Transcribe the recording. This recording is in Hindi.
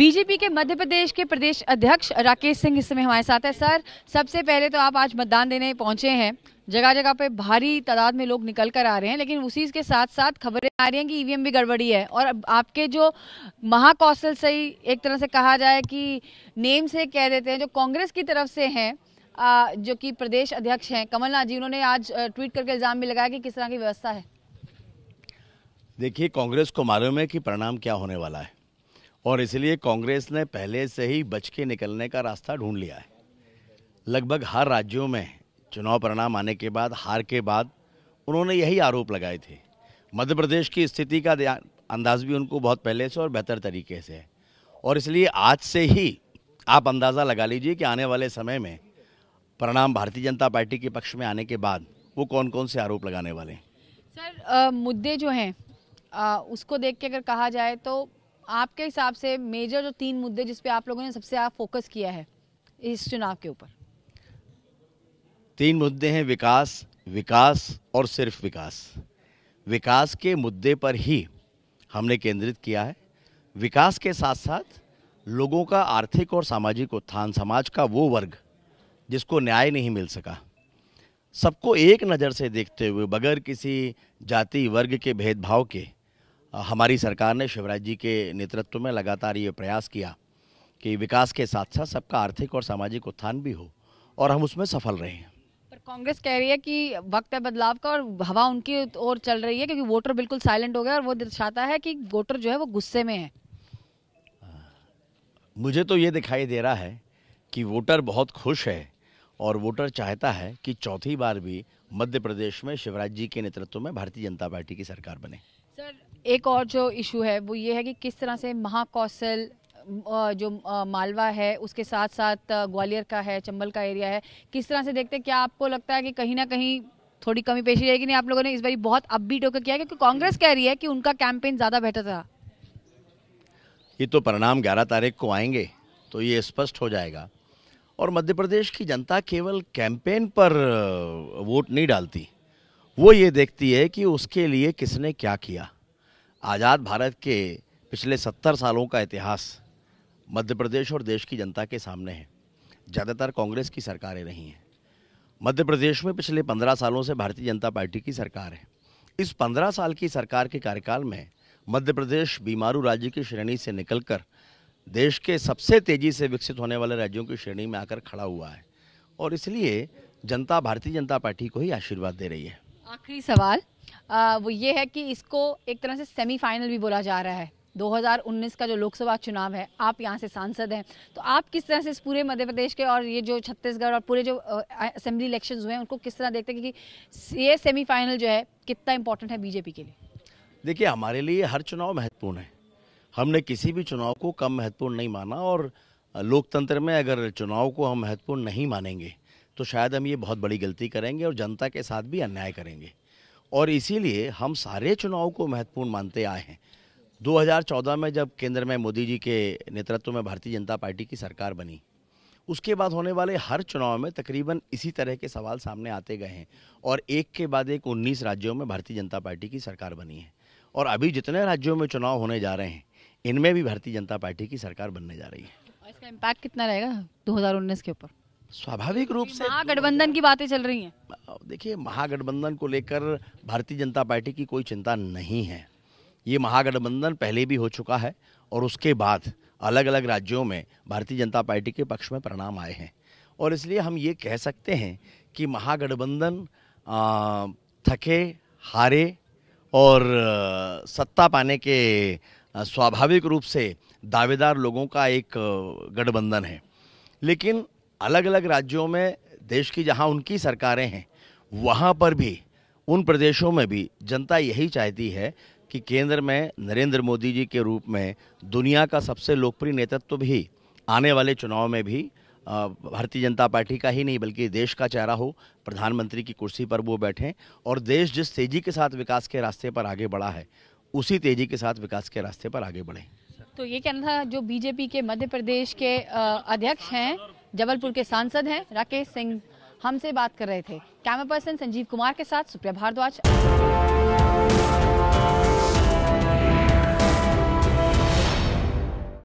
बीजेपी के मध्य प्रदेश के प्रदेश अध्यक्ष राकेश सिंह इस समय हमारे साथ है सर सबसे पहले तो आप आज मतदान देने पहुंचे हैं जगह जगह पे भारी तादाद में लोग निकल कर आ रहे हैं लेकिन उसी के साथ साथ खबरें आ रही हैं कि ईवीएम भी गड़बड़ी है और आपके जो महाकौशल से ही एक तरह से कहा जाए कि नेम से कह देते हैं जो कांग्रेस की तरफ से हैं जो कि प्रदेश अध्यक्ष हैं कमलनाथ जी उन्होंने आज ट्वीट करके इल्ज़ाम भी लगाया कि किस तरह की व्यवस्था है देखिए कांग्रेस को मालूम है कि परिणाम क्या होने वाला है और इसलिए कांग्रेस ने पहले से ही बच के निकलने का रास्ता ढूंढ लिया है लगभग हर राज्यों में चुनाव परिणाम आने के बाद हार के बाद उन्होंने यही आरोप लगाए थे मध्य प्रदेश की स्थिति का अंदाज भी उनको बहुत पहले से और बेहतर तरीके से है और इसलिए आज से ही आप अंदाज़ा लगा लीजिए कि आने वाले समय में परिणाम भारतीय जनता पार्टी के पक्ष में आने के बाद वो कौन कौन से आरोप लगाने वाले हैं सर आ, मुद्दे जो हैं उसको देख के अगर कहा जाए तो आपके हिसाब से मेजर जो तीन मुद्दे जिस पे आप लोगों ने सबसे ज्यादा फोकस किया है इस चुनाव के ऊपर तीन मुद्दे हैं विकास विकास और सिर्फ विकास विकास के मुद्दे पर ही हमने केंद्रित किया है विकास के साथ साथ लोगों का आर्थिक और सामाजिक उत्थान समाज का वो वर्ग जिसको न्याय नहीं मिल सका सबको एक नज़र से देखते हुए बगैर किसी जाति वर्ग के भेदभाव के हमारी सरकार ने शिवराज जी के नेतृत्व में लगातार ये प्रयास किया कि विकास के साथ साथ सबका आर्थिक और सामाजिक उत्थान भी हो और हम उसमें सफल रहे हैं पर कांग्रेस कह रही है कि वक्त है बदलाव का और हवा उनकी ओर चल रही है क्योंकि वोटर बिल्कुल साइलेंट हो गया और वो दर्शाता है कि वोटर जो है वो गुस्से में है मुझे तो ये दिखाई दे रहा है कि वोटर बहुत खुश है और वोटर चाहता है कि चौथी बार भी मध्य प्रदेश में शिवराज जी के नेतृत्व में भारतीय जनता पार्टी की सरकार बने एक और जो इशू है वो ये है कि किस तरह से महाकौशल जो मालवा है उसके साथ साथ ग्वालियर का है चंबल का एरिया है किस तरह से देखते हैं क्या आपको लगता है कि कहीं ना कहीं थोड़ी कमी पेशी रहेगी नहीं आप लोगों ने इस बार बहुत अपबीट होकर किया क्योंकि कांग्रेस कह रही है कि उनका कैंपेन ज़्यादा बेहतर था ये तो परिणाम ग्यारह तारीख को आएंगे तो ये स्पष्ट हो जाएगा और मध्य प्रदेश की जनता केवल कैंपेन पर वोट नहीं डालती वो ये देखती है कि उसके लिए किसने क्या किया आज़ाद भारत के पिछले सत्तर सालों का इतिहास मध्य प्रदेश और देश की जनता के सामने है ज़्यादातर कांग्रेस की सरकारें रही हैं मध्य प्रदेश में पिछले पंद्रह सालों से भारतीय जनता पार्टी की सरकार है इस पंद्रह साल की सरकार के कार्यकाल में मध्य प्रदेश बीमारू राज्य की श्रेणी से निकलकर देश के सबसे तेज़ी से विकसित होने वाले राज्यों की श्रेणी में आकर खड़ा हुआ है और इसलिए जनता भारतीय जनता पार्टी को ही आशीर्वाद दे रही है आखिरी सवाल आ, वो ये है कि इसको एक तरह से सेमीफाइनल भी बोला जा रहा है 2019 का जो लोकसभा चुनाव है आप यहाँ से सांसद हैं तो आप किस तरह से इस पूरे मध्य प्रदेश के और ये जो छत्तीसगढ़ और पूरे जो असेंबली इलेक्शन हुए हैं उनको किस तरह देखते हैं कि ये सेमीफाइनल जो है कितना इम्पोर्टेंट है बीजेपी के लिए देखिए हमारे लिए हर चुनाव महत्वपूर्ण है हमने किसी भी चुनाव को कम महत्वपूर्ण नहीं माना और लोकतंत्र में अगर चुनाव को हम महत्वपूर्ण नहीं मानेंगे तो शायद हम ये बहुत बड़ी गलती करेंगे और जनता के साथ भी अन्याय करेंगे और इसीलिए हम सारे चुनाव को महत्वपूर्ण मानते आए हैं 2014 में जब केंद्र में मोदी जी के नेतृत्व में भारतीय जनता पार्टी की सरकार बनी उसके बाद होने वाले हर चुनाव में तकरीबन इसी तरह के सवाल सामने आते गए हैं और एक के बाद एक 19 राज्यों में भारतीय जनता पार्टी की सरकार बनी है और अभी जितने राज्यों में चुनाव होने जा रहे हैं इनमें भी भारतीय जनता पार्टी की सरकार बनने जा रही है इसका इम्पैक्ट कितना रहेगा दो के ऊपर स्वाभाविक रूप से महागठबंधन की बातें चल रही हैं देखिए महागठबंधन को लेकर भारतीय जनता पार्टी की कोई चिंता नहीं है ये महागठबंधन पहले भी हो चुका है और उसके बाद अलग अलग राज्यों में भारतीय जनता पार्टी के पक्ष में परिणाम आए हैं और इसलिए हम ये कह सकते हैं कि महागठबंधन थके हारे और सत्ता पाने के स्वाभाविक रूप से दावेदार लोगों का एक गठबंधन है लेकिन अलग अलग राज्यों में देश की जहाँ उनकी सरकारें हैं वहाँ पर भी उन प्रदेशों में भी जनता यही चाहती है कि केंद्र में नरेंद्र मोदी जी के रूप में दुनिया का सबसे लोकप्रिय नेतृत्व तो भी आने वाले चुनाव में भी भारतीय जनता पार्टी का ही नहीं बल्कि देश का चेहरा हो प्रधानमंत्री की कुर्सी पर वो बैठें और देश जिस तेज़ी के साथ विकास के रास्ते पर आगे बढ़ा है उसी तेज़ी के साथ विकास के रास्ते पर आगे बढ़ें तो ये कहना था जो बीजेपी के मध्य प्रदेश के अध्यक्ष हैं जबलपुर के सांसद हैं राकेश सिंह हमसे बात कर रहे थे कैमरा पर्सन संजीव कुमार के साथ सुप्रिया भारद्वाज